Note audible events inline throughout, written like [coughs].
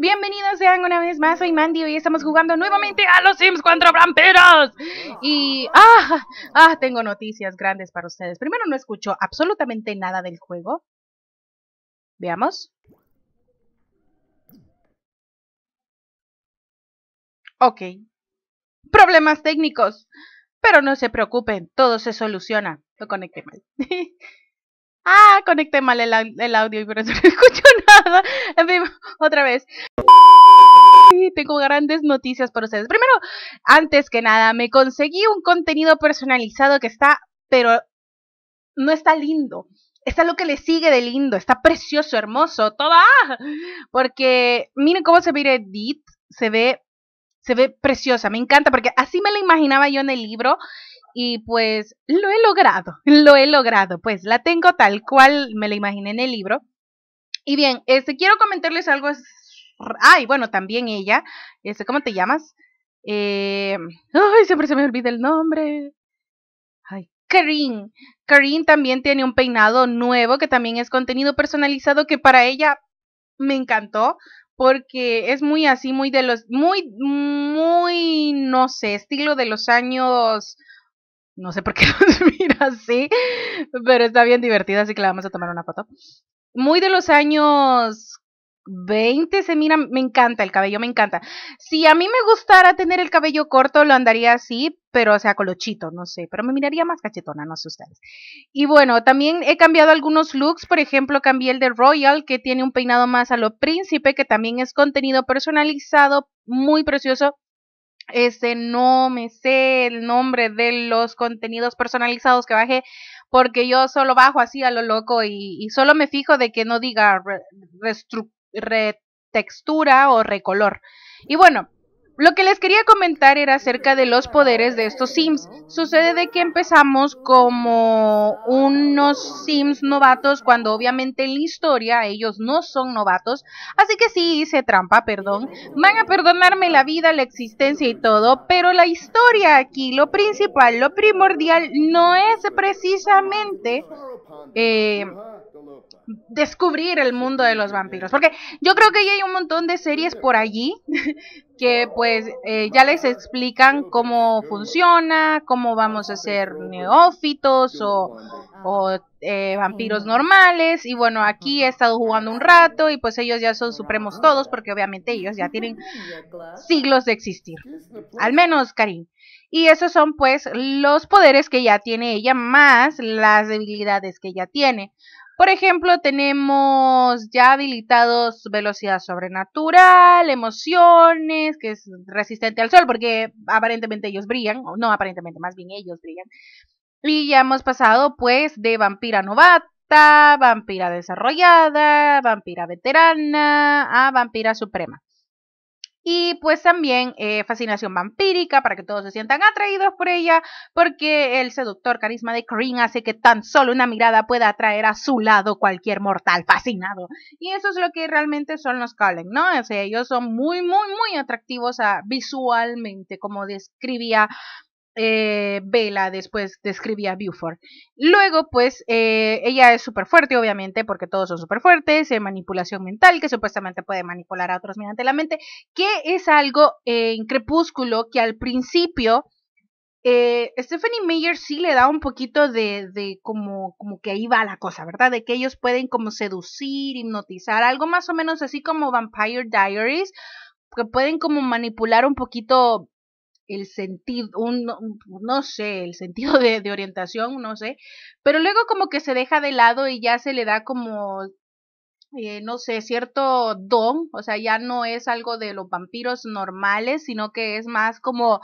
bienvenidos sean una vez más. Soy Mandy y estamos jugando nuevamente a los Sims 4 vampiros. Y ah, ah, tengo noticias grandes para ustedes. Primero no escucho absolutamente nada del juego. Veamos. Ok. Problemas técnicos. Pero no se preocupen, todo se soluciona. Lo conecté mal. [laughs] ah, conecté mal el, el audio y por eso no escucho [laughs] otra vez. Tengo grandes noticias para ustedes. Primero, antes que nada, me conseguí un contenido personalizado que está, pero no está lindo. Está lo que le sigue de lindo, está precioso, hermoso, todo. ¡Ah! Porque miren cómo se ve Edith, se ve se ve preciosa, me encanta porque así me la imaginaba yo en el libro y pues lo he logrado, [laughs] lo he logrado, pues la tengo tal cual me la imaginé en el libro. Y bien, este, quiero comentarles algo. Ay, bueno, también ella. Este, ¿Cómo te llamas? Eh, ay, siempre se me olvida el nombre. Ay, Karin. Karin también tiene un peinado nuevo que también es contenido personalizado que para ella me encantó porque es muy así, muy de los, muy, muy, no sé, estilo de los años, no sé por qué nos [laughs] mira así, pero está bien divertida, así que la vamos a tomar una foto muy de los años 20 se mira, me encanta el cabello, me encanta. Si a mí me gustara tener el cabello corto, lo andaría así, pero o sea, colochito, no sé, pero me miraría más cachetona, no sé ustedes. Y bueno, también he cambiado algunos looks, por ejemplo, cambié el de Royal, que tiene un peinado más a lo príncipe, que también es contenido personalizado, muy precioso. Este, no me sé el nombre de los contenidos personalizados que bajé, porque yo solo bajo así a lo loco y, solo me fijo de que no diga retextura o recolor. Y bueno, lo que les quería comentar era acerca de los poderes de estos Sims. Sucede de que empezamos como unos Sims novatos cuando obviamente en la historia ellos no son novatos. Así que sí hice trampa, perdón. Van a perdonarme la vida, la existencia y todo, pero la historia aquí, lo principal, lo primordial, no es precisamente... Eh, descubrir el mundo de los vampiros. Porque yo creo que ya hay un montón de series por allí [laughs] que pues eh, ya les explican cómo funciona, cómo vamos a ser neófitos o, eh, vampiros normales. Y bueno, aquí he estado jugando un rato y pues ellos ya son supremos todos porque obviamente ellos ya tienen siglos de existir. Al menos, Karim. Y esos son pues los poderes que ya tiene ella más las debilidades que ella tiene. Por ejemplo, tenemos ya habilitados velocidad sobrenatural, emociones, que es resistente al sol, porque aparentemente ellos brillan, o no aparentemente, más bien ellos brillan. Y ya hemos pasado pues de vampira novata vampira desarrollada, vampira veterana, a vampira suprema. Y pues también eh, fascinación vampírica para que todos se sientan atraídos por ella, porque el seductor carisma de Corinne hace que tan solo una mirada pueda atraer a su lado cualquier mortal fascinado. Y eso es lo que realmente son los Cullen, ¿no? O sea, ellos son muy, muy, muy atractivos ah, visualmente, como describía eh, Bella después describía a Buford. Luego, pues, eh, ella es súper fuerte, obviamente, porque todos son súper fuertes, eh, manipulación mental, que supuestamente puede manipular a otros mediante la mente, que es algo eh, en Crepúsculo que al principio eh, Stephanie Meyer sí le da un poquito de, de como, como que ahí va la cosa, ¿verdad? De que ellos pueden como seducir, hipnotizar, algo más o menos así como Vampire Diaries, que pueden como manipular un poquito el sentido, un, no sé, el sentido de, de, orientación, no sé, pero luego como que se deja de lado y ya se le da como, eh, no sé, cierto don, o sea, ya no es algo de los vampiros normales, sino que es más como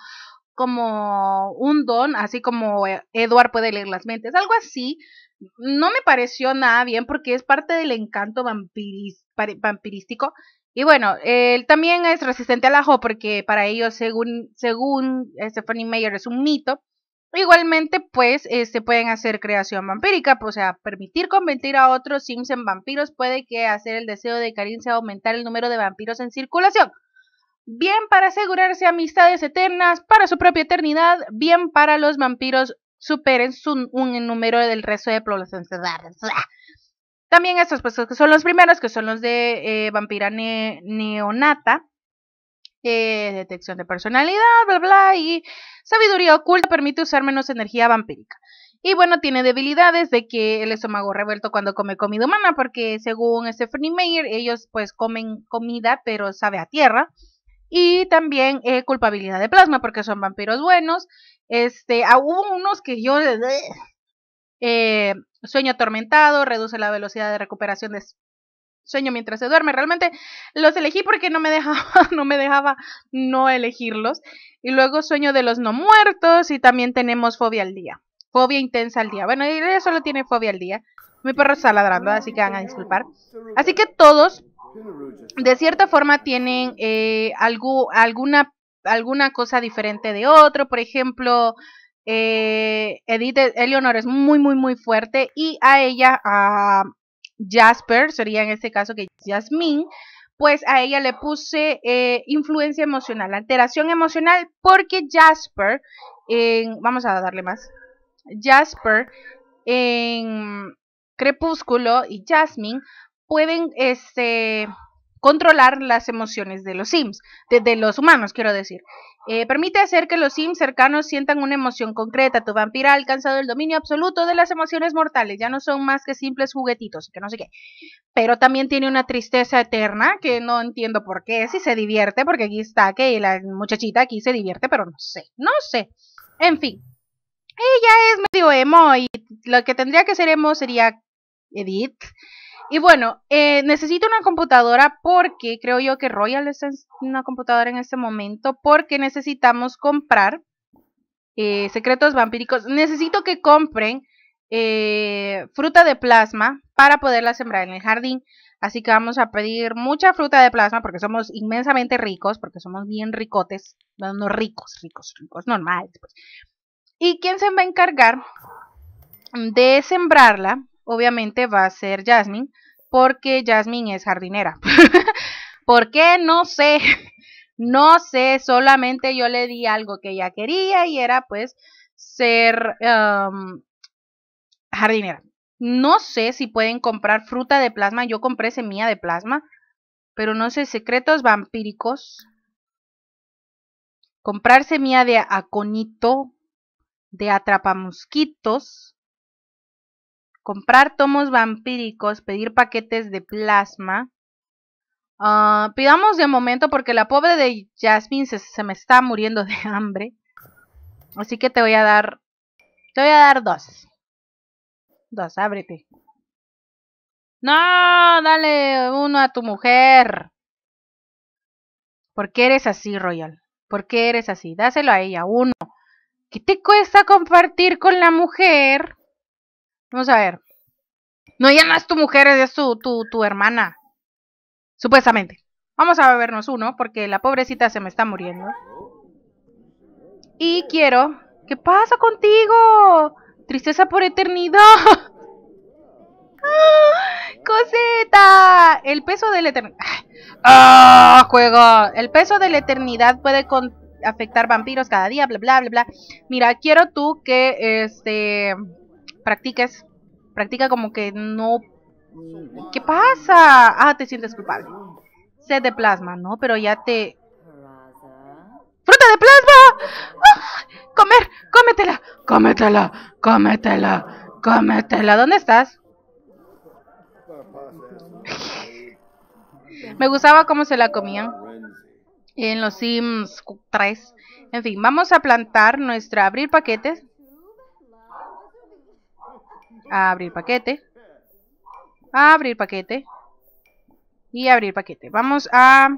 como un don, así como e, Edward puede leer las mentes, algo así, no me pareció nada bien porque es parte del encanto vampirístico y bueno, él también es resistente al ajo porque para ellos, según, según eh, Stephanie Meyer, es un mito. Igualmente, pues, se este, pueden hacer creación vampírica, pues, o sea, permitir convertir a otros sims en vampiros puede que hacer el deseo de Karin sea aumentar el número de vampiros en circulación. Bien para asegurarse amistades eternas, para su propia eternidad, bien para los vampiros superen su, un número del resto de población. [laughs] También estos, pues, que son los primeros, que son los de eh, vampira neonata, eh, detección de personalidad, bla, bla, y sabiduría oculta permite usar menos energía vampírica. Y bueno, tiene debilidades de que el estómago revuelto cuando come comida humana, porque según Stephanie Meyer, ellos pues comen comida, pero sabe a tierra. Y también eh, culpabilidad de plasma, porque son vampiros buenos. Este, ah, hubo unos que yo eh, sueño atormentado, reduce la velocidad de recuperación de sueño mientras se duerme. Realmente los elegí porque no me dejaba, [laughs] no me dejaba no elegirlos. Y luego sueño de los no muertos y también tenemos fobia al día. Fobia intensa al día. Bueno, ella solo tiene fobia al día. Mi perro está ladrando, así que van a disculpar. Así que todos, de cierta forma, tienen eh, alguna, alguna cosa diferente de otro. Por ejemplo, eh, Edith Eleonor es muy, muy, muy fuerte. Y a ella, a Jasper, sería en este caso que Jasmine, pues a ella le puse eh, influencia emocional, alteración emocional, porque Jasper, en, vamos a darle más, Jasper en Crepúsculo y Jasmine pueden este, controlar las emociones de los Sims, de, los humanos, quiero decir. Eh, permite hacer que los Sims cercanos sientan una emoción concreta. Tu vampira ha alcanzado el dominio absoluto de las emociones mortales. Ya no son más que simples juguetitos, que no sé qué. Pero también tiene una tristeza eterna que no entiendo por qué. Si se divierte, porque aquí está que la muchachita aquí se divierte, pero no sé, no sé. En fin, ella es medio emo y lo que tendría que ser emo sería Edith. Y bueno, eh, necesito una computadora porque creo yo que Royal es una computadora en este momento porque necesitamos comprar eh, secretos vampíricos. Necesito que compren eh, fruta de plasma para poderla sembrar en el jardín. Así que vamos a pedir mucha fruta de plasma porque somos inmensamente ricos, porque somos bien ricotes. No, no ricos, ricos, ricos, normales. Pues. ¿Y quién se va a encargar de sembrarla? obviamente va a ser Jasmine, porque Jasmine es jardinera. [laughs] ¿Por qué? No sé. No sé, solamente yo le di algo que ella quería y era pues ser um, jardinera. No sé si pueden comprar fruta de plasma. Yo compré semilla de plasma. Pero no sé, secretos vampíricos. Comprar semilla de aconito. De atrapamosquitos comprar tomos vampíricos, pedir paquetes de plasma. Ah, pidamos de momento porque la pobre de Jasmine se, se, me está muriendo de [laughs] hambre. Así que te voy a dar... Te voy a dar dos. Dos, ábrete. No, dale uno a tu mujer. ¿Por qué eres así, Royal? ¿Por qué eres así? Dáselo a ella, uno. ¿Qué te cuesta compartir con la mujer? Vamos a ver. No, ya no es tu mujer, es tu, tu, tu hermana. Supuestamente. Vamos a bebernos uno, porque la pobrecita se me está muriendo. Y quiero... ¿Qué pasa contigo? Tristeza por eternidad. [laughs] ¡Coseta! El peso de la eternidad... ¡Ah! juego! El peso de la eternidad puede afectar vampiros cada día, bla, bla, bla, bla. Mira, quiero tú que, este practiques, practica como que no... ¿Qué pasa? Ah, te sientes culpable. Sed de plasma, ¿no? Pero ya te... ¡Fruta de plasma! ¡Ah! ¡Comer! ¡Cómetela! ¡Cómetela! ¡Cómetela! ¡Cómetela! ¿Dónde estás? Me gustaba cómo se la comían en los Sims 3. En fin, vamos a plantar nuestra... abrir paquetes abrir paquete, abrir paquete y abrir paquete. Vamos a...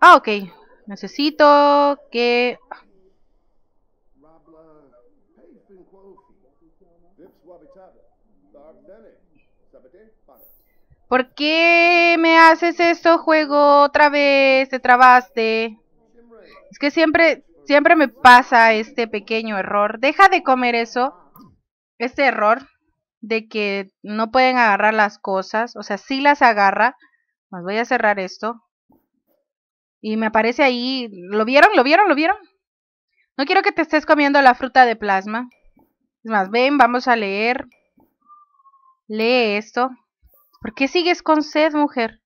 Ah, ok. Necesito que... ¿Por qué me haces esto, juego? Otra vez, te trabaste. Es que siempre Siempre me pasa este pequeño error. Deja de comer eso. Este error de que no pueden agarrar las cosas. O sea, sí las agarra. voy a cerrar esto. Y me aparece ahí. ¿Lo vieron? ¿Lo vieron? ¿Lo vieron? No quiero que te estés comiendo la fruta de plasma. Es más, ven, vamos a leer. Lee esto. ¿Por qué sigues con sed, mujer?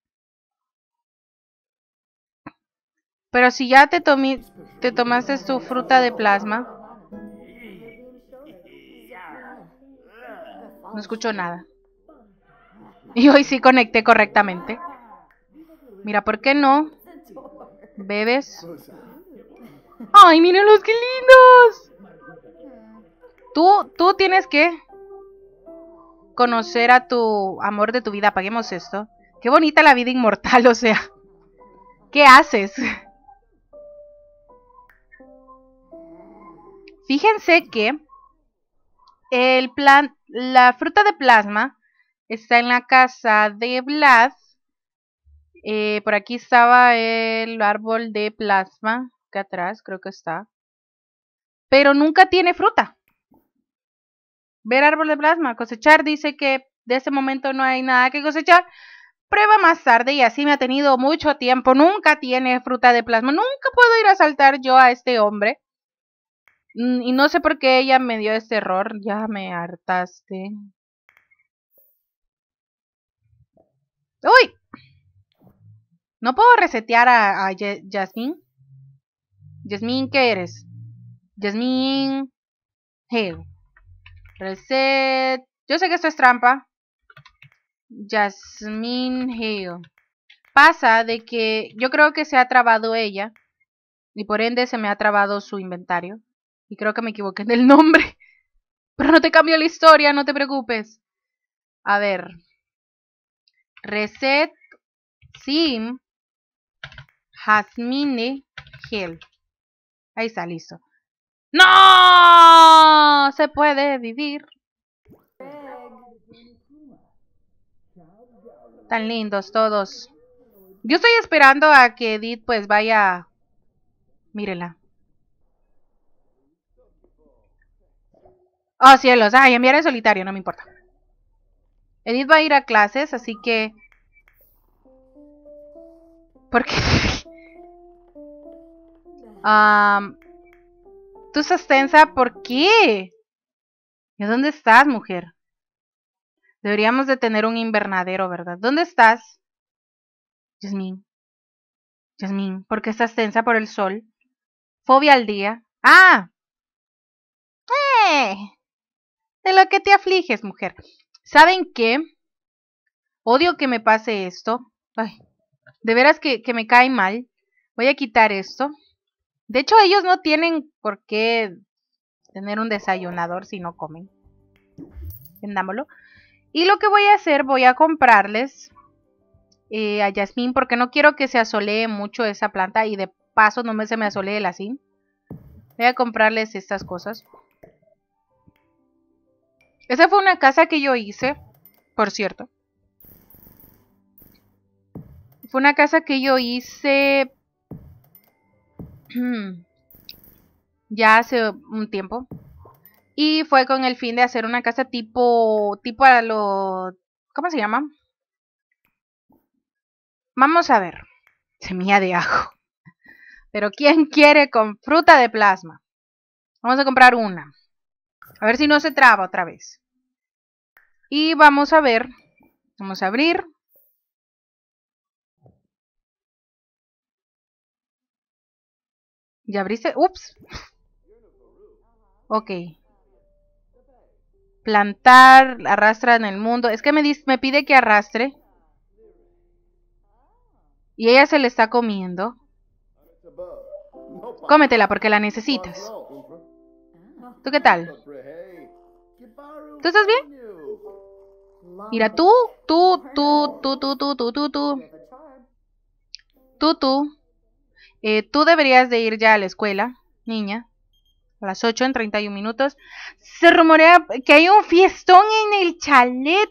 Pero si ya te, te tomaste tu fruta de plasma, no escucho nada. Y hoy sí conecté correctamente. Mira, ¿por qué no? Bebes. ¡Ay, miren los que lindos! Tú, tú tienes que conocer a tu amor de tu vida. Apaguemos esto. Qué bonita la vida inmortal, [laughs] o sea. ¿Qué haces? Fíjense que el plan, la fruta de plasma está en la casa de Vlad. Eh, por aquí estaba el árbol de plasma, que atrás creo que está. Pero nunca tiene fruta. Ver árbol de plasma, cosechar, dice que de ese momento no hay nada que cosechar. Prueba más tarde y así me ha tenido mucho tiempo. Nunca tiene fruta de plasma. Nunca puedo ir a saltar yo a este hombre. Mm, y no sé por qué ella me dio este error. Ya me hartaste. ¡Uy! ¿No puedo resetear a, Jasmine? Jasmine, ¿qué eres? Jasmine... Hey. Reset... Yo sé que esto es trampa. Jasmine Hale. Pasa de que yo creo que se ha trabado ella. Y por ende se me ha trabado su inventario. Y creo que me equivoqué en el nombre. [laughs] Pero no te cambio la historia, no te preocupes. A ver. Reset Sim Jasmine Hill. Ahí está, listo. ¡No! Se puede vivir. Tan lindos todos. Yo estoy esperando a que Edith pues vaya... Mírela. Oh, cielos. Ay, enviaré en solitario, no me importa. Edith va a ir a clases, así que... ¿Por qué? [laughs] Tú estás tensa, ¿por qué? ¿Y dónde estás, mujer? Deberíamos de tener un invernadero, ¿verdad? ¿Dónde estás? Jasmine. Jasmine, ¿por qué estás tensa por el sol? Fobia al día. ¡Ah! ¡Eh! de lo que te afliges, mujer. ¿Saben qué? Odio que me pase esto. de veras que, me cae mal. Voy a quitar esto. De hecho, ellos no tienen por qué tener un desayunador si no comen. Vendámoslo. Y lo que voy a hacer, voy a comprarles eh, a Yasmín porque no quiero que se asolee mucho esa planta y de paso no me, se me asolee el así. Voy a comprarles estas cosas. Esa fue una casa que yo hice, por cierto. Fue una casa que yo hice [clears throat] ya hace un tiempo. Y fue con el fin de hacer una casa tipo, tipo a lo... ¿Cómo se llama? Vamos a ver. Semilla de ajo. [laughs] Pero ¿quién quiere con fruta de plasma? Vamos a comprar una. A ver si no se traba otra vez. Y vamos a ver, vamos a abrir. ¿Ya abriste? Ups. Ok. Plantar, arrastra en el mundo. Es que me, me pide que arrastre. Y ella se le está comiendo. Cómetela porque la necesitas. ¿Tú qué tal? ¿Tú estás bien? Mira, tú, tú, tú, tú, tú, tú, tú, tú, tú. Tú, tú. Eh, tú deberías de ir ya a la escuela, niña. A las 8 en 31 minutos. Se rumorea que hay un fiestón en el chalet.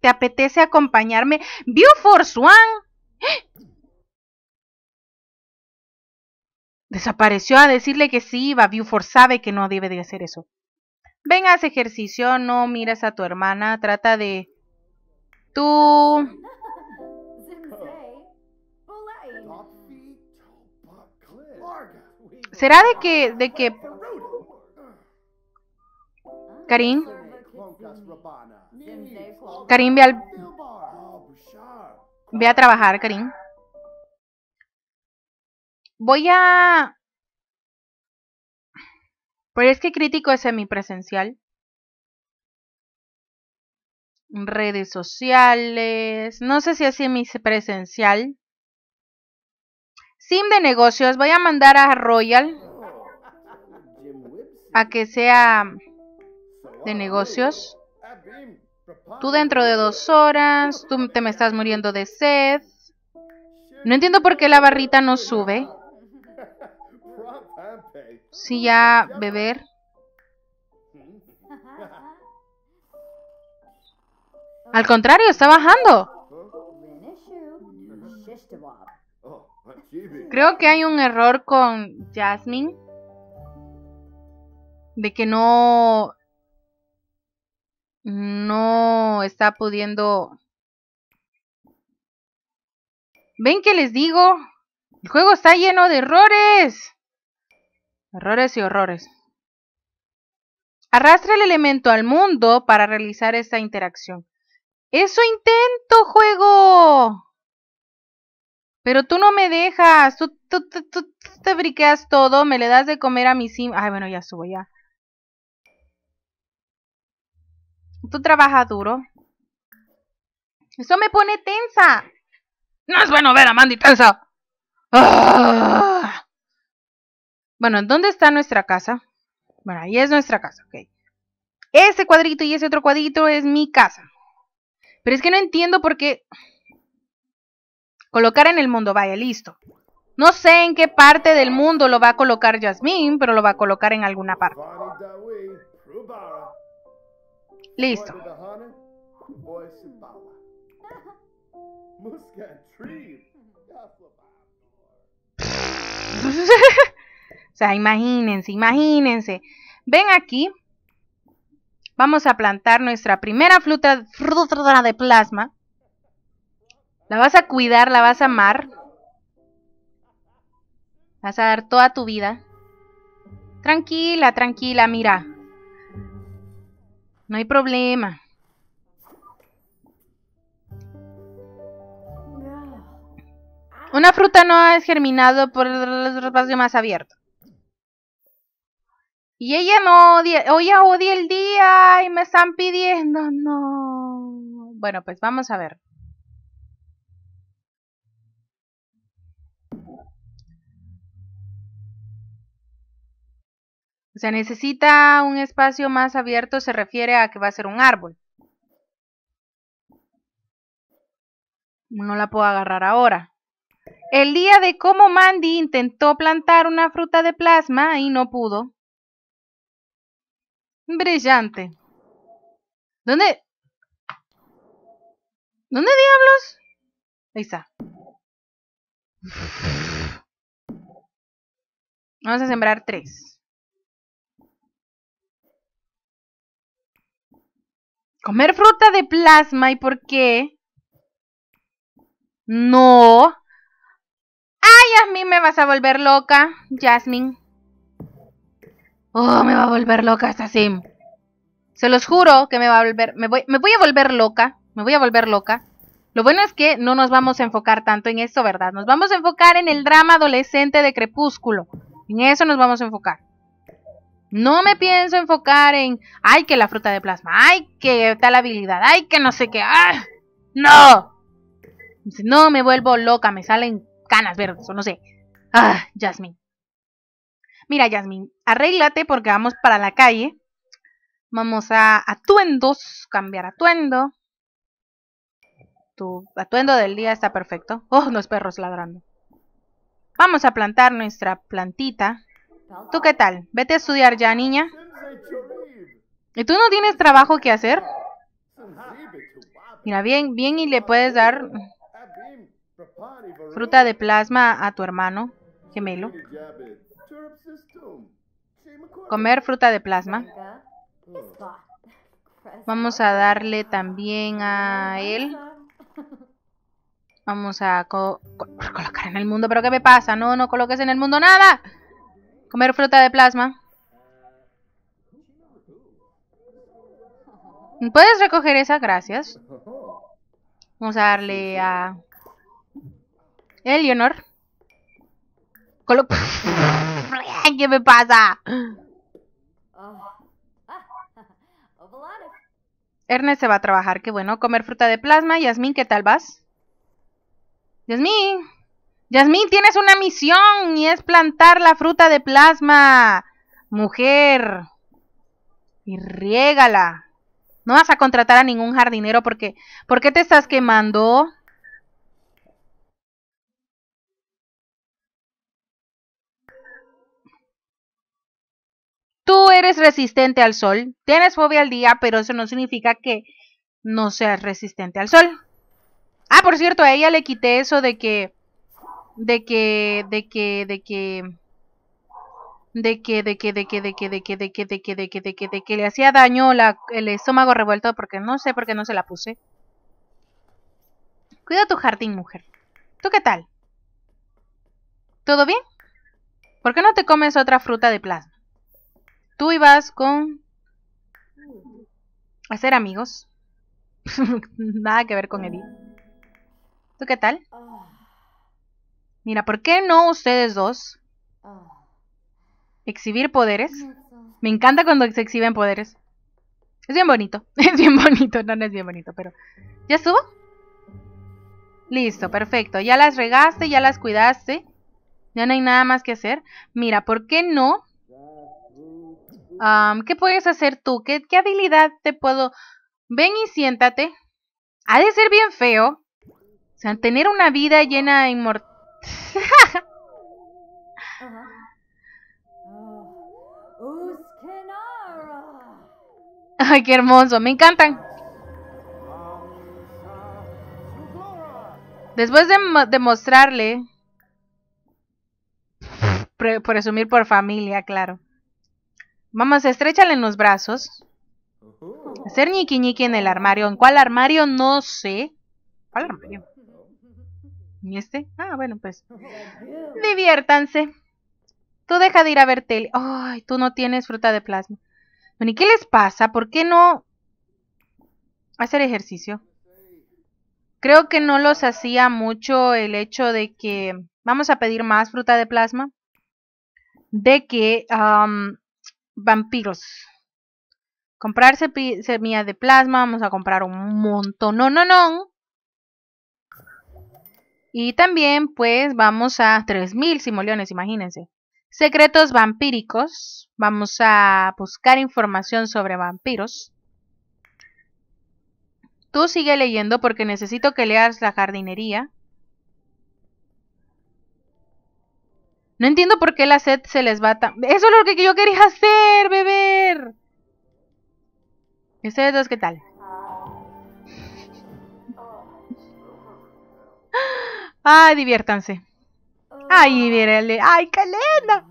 ¿Te, apetece acompañarme? Beaufort Swan. Desapareció a decirle que sí iba. Beaufort sabe que no debe de hacer eso. Venga, haz ejercicio, no miras a tu hermana, trata de... Tú... ¿Será de que... de que... Karim? Karim, ve al... Ve a trabajar, Karim. Voy a pero es que crítico es semipresencial. Redes sociales. No sé si es semipresencial. Sim de negocios. Voy a mandar a Royal a que sea de negocios. Tú dentro de dos horas, tú te me estás muriendo de sed. No entiendo por qué la barrita no sube. Sí, ya beber. Al contrario, está bajando. Creo que hay un error con Jasmine. De que no... No está pudiendo... ¿Ven que les digo? El juego está lleno de errores. Errores y horrores. Arrastra el elemento al mundo para realizar esta interacción. ¡Eso intento, juego! Pero tú no me dejas. Tú, te briqueas todo. Me le das de comer a mi sim. Ay, bueno, ya subo, ya. Tú trabajas duro. Eso me pone tensa. No es bueno ver a Mandy tensa. ¡Ah! Bueno, ¿dónde está nuestra casa? Bueno, ahí es nuestra casa, ok. Ese cuadrito y ese otro cuadrito es mi casa. Pero es que no entiendo por qué... Colocar en el mundo, vaya, listo. No sé en qué parte del mundo lo va a colocar Jasmine, pero lo va a colocar en alguna parte. Listo. [laughs] O sea, imagínense, imagínense. Ven aquí, vamos a plantar nuestra primera fruta, de plasma. La vas a cuidar, la vas a amar. Vas a dar toda tu vida. Tranquila, tranquila, mira. No hay problema. Una fruta no ha germinado por el espacio más abierto. Y ella no odia, o el día y me están pidiendo, no. Bueno, pues vamos a ver. O sea, necesita un espacio más abierto, se refiere a que va a ser un árbol. No la puedo agarrar ahora. El día de cómo Mandy intentó plantar una fruta de plasma y no pudo. Brillante. ¿Dónde? ¿Dónde diablos? Ahí está. Vamos a sembrar tres. Comer fruta de plasma, ¿y por qué? No. ¡Ay, mí me vas a volver loca! Jasmine. Oh, me va a volver loca esta sim. Se los juro que me va a volver... Me voy, a volver loca. Me voy a volver loca. Lo bueno es que no nos vamos a enfocar tanto en eso, ¿verdad? Nos vamos a enfocar en el drama adolescente de Crepúsculo. En eso nos vamos a enfocar. No me pienso enfocar en, ay, que la fruta de plasma, ay, que tal habilidad, ay, que no sé qué, ¡ah! ¡No! No, me vuelvo loca, me salen canas verdes o no sé. ¡Ah, Jasmine! Mira, Yasmin, arréglate porque vamos para la calle. Vamos a atuendos, cambiar atuendo. Tu atuendo del día está perfecto. Oh, los perros ladrando. Vamos a plantar nuestra plantita. ¿Tú qué tal? Vete a estudiar ya, niña. ¿Y tú no tienes trabajo que hacer? Mira, bien, bien y le puedes dar fruta de plasma a tu hermano gemelo. Comer fruta de plasma. Vamos a darle también a él. Vamos a colocar en el mundo. ¿Pero qué me pasa? No, no coloques en el mundo nada. Comer fruta de plasma. ¿Puedes recoger esa? Gracias. Vamos a darle a... Eleonor. Colo... [laughs] ¿Qué me pasa? Ah, [laughs] Ernest se va a trabajar, qué bueno. Comer fruta de plasma. Yasmín, ¿qué tal vas? Yasmín. Yasmín, tienes una misión y es plantar la fruta de plasma. Mujer. Y riégala. No vas a contratar a ningún jardinero porque... ¿Por qué te estás quemando? Tú eres resistente al sol, tienes fobia al día, pero eso no significa que no seas resistente al sol. Ah, por cierto, a ella le quité eso de que, de que, de que, de que, de que, de que, de que, de que, de que, de que, de que, de que, de que, de que le hacía daño el estómago revuelto porque no sé por qué no se la puse. Cuida tu jardín, mujer. ¿Tú qué tal? ¿Todo bien? ¿Por qué no te comes otra fruta de plasma? Tú ibas con hacer amigos. [laughs] Nada que ver con Edi. ¿Tú qué tal? Mira, ¿por qué no ustedes dos? Exhibir poderes. Me encanta cuando se exhiben poderes. Es bien bonito. [laughs] Es bien bonito. No, no es bien bonito, pero... ¿Ya estuvo? Listo, perfecto. Ya las regaste, ya las cuidaste. Ya no hay nada más que hacer. Mira, ¿por qué no ¿Qué puedes hacer tú? ¿Qué, habilidad te puedo...? Ven y siéntate. Ha de ser bien feo. O sea, tener una vida llena de inmort... Ay, qué hermoso, me encantan. Después de, demostrarle, mostrarle, pre presumir por familia, claro. Vamos, estrechale en los brazos. Hacer ñiqui ñiqui en el armario. ¿En cuál armario? No sé. ¿Cuál armario? ¿Y este? Ah, bueno, pues. Diviértanse. Tú deja de ir a ver tele. Ay, tú no tienes fruta de plasma. Bueno, ¿y qué les pasa? ¿Por qué no hacer ejercicio? Creo que no los hacía mucho el hecho de que vamos a pedir más fruta de plasma, de que vampiros. Comprar semillas de plasma. Vamos a comprar un montón. No, no, no. Y también, pues, vamos a 3.000 simoleones, imagínense. Secretos vampíricos. Vamos a buscar información sobre vampiros. Tú sigue leyendo porque necesito que leas la jardinería. No entiendo por qué la sed se les va tan... ¡Eso es lo que yo quería hacer, beber! ¿Y dos qué tal? ¡Ay, diviértanse! ¡Ay, mírale! ¡Ay, calenda!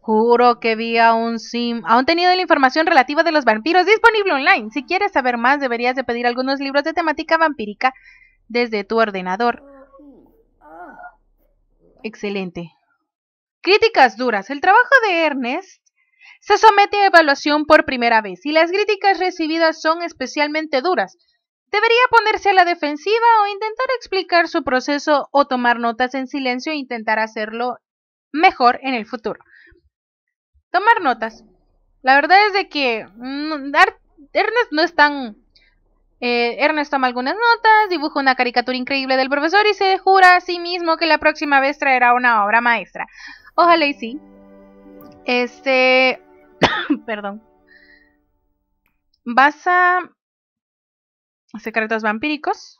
Juro que vi a un sim... Aún tenido la información relativa de los vampiros disponible online. Si quieres saber más, deberías de pedir algunos libros de temática vampírica desde tu ordenador. Excelente. Críticas duras. El trabajo de Ernest se somete a evaluación por primera vez y las críticas recibidas son especialmente duras. Debería ponerse a la defensiva o intentar explicar su proceso o tomar notas en silencio e intentar hacerlo mejor en el futuro. Tomar notas. La verdad es de que mm, Ernest no es tan... Eh, Ernest toma algunas notas, dibuja una caricatura increíble del profesor y se jura a sí mismo que la próxima vez traerá una obra maestra. Ojalá y sí. Este, [coughs] perdón. Vas a secretos vampíricos.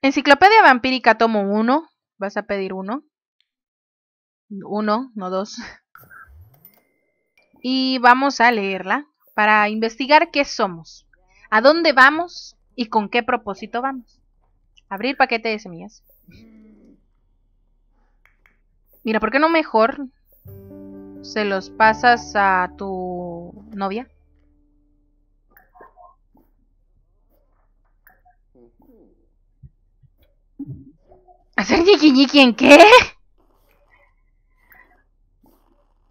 Enciclopedia vampírica tomo uno. Vas a pedir uno. Uno, no dos. Y vamos a leerla para investigar qué somos, a dónde vamos ¿Y con qué propósito vamos? Abrir paquete de semillas. Mira, ¿por qué no mejor se los pasas a tu novia? ¿Hacer ñiqui en qué?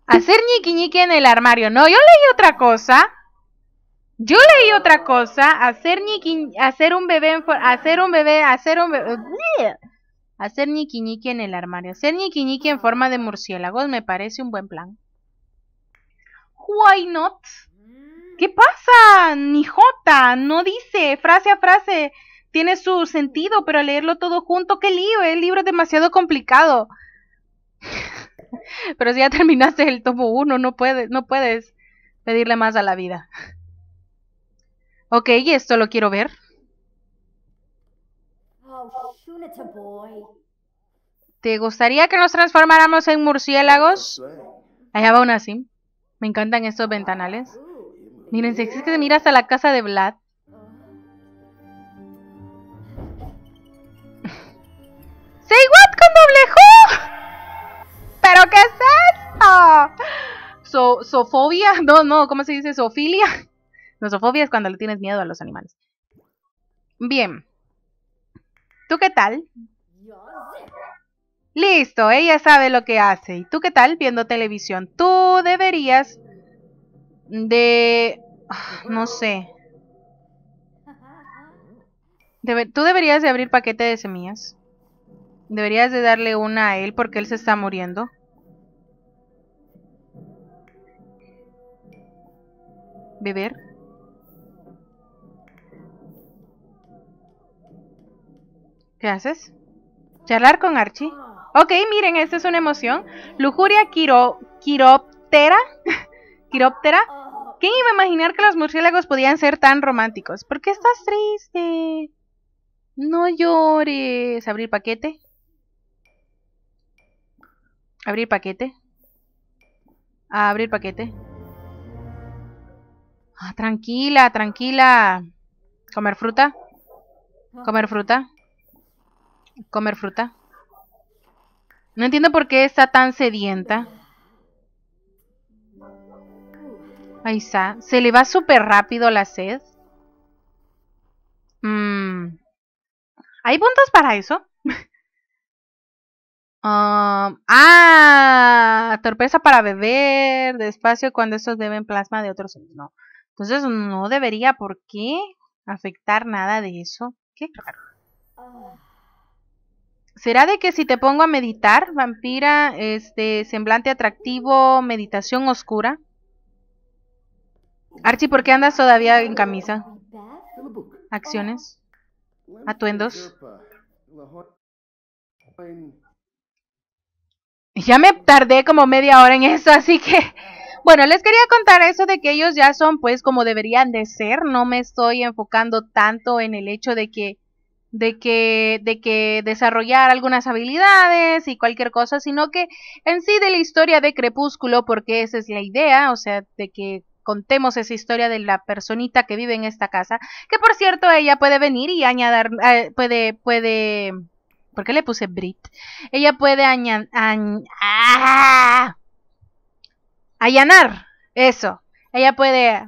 ¿Hacer ñiqui en el armario? No, yo leí otra cosa. Yo leí otra cosa, hacer hacer un bebé, en hacer un bebé, hacer un bebé, hacer niquiñique en el armario, hacer niquiñique en forma de murciélagos me parece un buen plan. Why not? Mm. ¿Qué pasa? Ni jota, no dice, frase a frase, tiene su sentido, pero leerlo todo junto, qué lío, eh, el libro es demasiado complicado. [laughs] pero si ya terminaste el tomo uno, no puedes, no puedes pedirle más a la vida. Ok, esto lo quiero ver. Oh, ¿Te gustaría que nos transformáramos en murciélagos? Allá va una sim. Me encantan estos ventanales. Miren, si es que se mira la casa de Vlad. [laughs] ¡Say what con doble J! ¿Pero qué es esto? ¿Sofobia? [laughs] No, no, ¿cómo se dice? ¿Sofilia? Nosofobia es cuando le tienes miedo a los animales. Bien. ¿Tú qué tal? Listo, ella sabe lo que hace. ¿Y tú qué tal viendo televisión? Tú deberías de... Ah, no sé. Tú deberías de abrir paquete de semillas. Deberías de darle una a él porque él se está muriendo. Beber. ¿Qué haces? Charlar con Archie. Ok, miren, esta es una emoción. Lujuria quiro, quiroptera. [laughs] quiroptera. ¿Quién iba a imaginar que los murciélagos podían ser tan románticos? ¿Por qué estás triste? No llores. Abrir paquete. Abrir paquete. Ah, abrir paquete. Ah, tranquila, tranquila. Comer fruta. Comer fruta. Comer fruta. No entiendo por qué está tan sedienta. Ahí está. Se le va súper rápido la sed. Mm. ¿Hay puntos para eso? [laughs] Um, ah, torpeza para beber despacio cuando estos deben plasma de otros. No. Entonces no debería por qué afectar nada de eso. Qué ¿Será de que si te pongo a meditar, vampira, este, semblante atractivo, meditación oscura? Archie, ¿por qué andas todavía en camisa? Acciones. Atuendos. Ya me tardé como media hora en eso, así que... Bueno, les quería contar eso de que ellos ya son pues como deberían de ser. No me estoy enfocando tanto en el hecho de que de que, de que desarrollar algunas habilidades y cualquier cosa, sino que en sí de la historia de Crepúsculo, porque esa es la idea, o sea, de que contemos esa historia de la personita que vive en esta casa, que por cierto ella puede venir y añadir, eh, puede, puede, ¿por qué le puse Brit? Ella puede añadir, ¡ah! allanar, eso, ella puede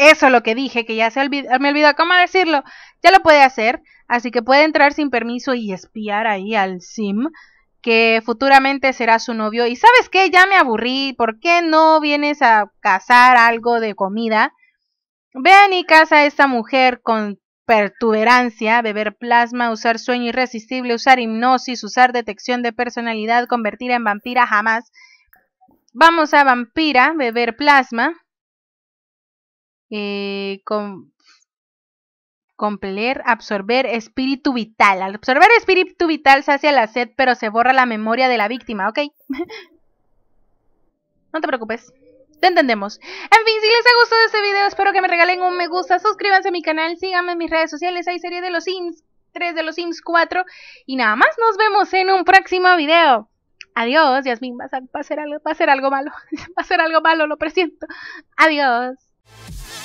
eso es lo que dije, que ya se ah, me olvidó cómo decirlo. Ya lo puede hacer, así que puede entrar sin permiso y espiar ahí al Sim, que futuramente será su novio. Y sabes qué, ya me aburrí, ¿por qué no vienes a cazar algo de comida? Vean y casa a esta mujer con pertuberancia, beber plasma, usar sueño irresistible, usar hipnosis, usar detección de personalidad, convertir en vampira jamás. Vamos a vampira, beber plasma, eh, absorber espíritu vital. Al absorber espíritu vital se hace la sed, pero se borra la memoria de la víctima, ¿ok? [laughs] no te preocupes. Te entendemos. En fin, si les ha gustado este video, espero que me regalen un me gusta, suscríbanse a mi canal, síganme en mis redes sociales, hay serie de los Sims 3, de los Sims 4. Y nada más, nos vemos en un próximo video. Adiós, Yasmin, va a, va a ser algo malo, [laughs] va a ser algo malo, lo presiento. Adiós.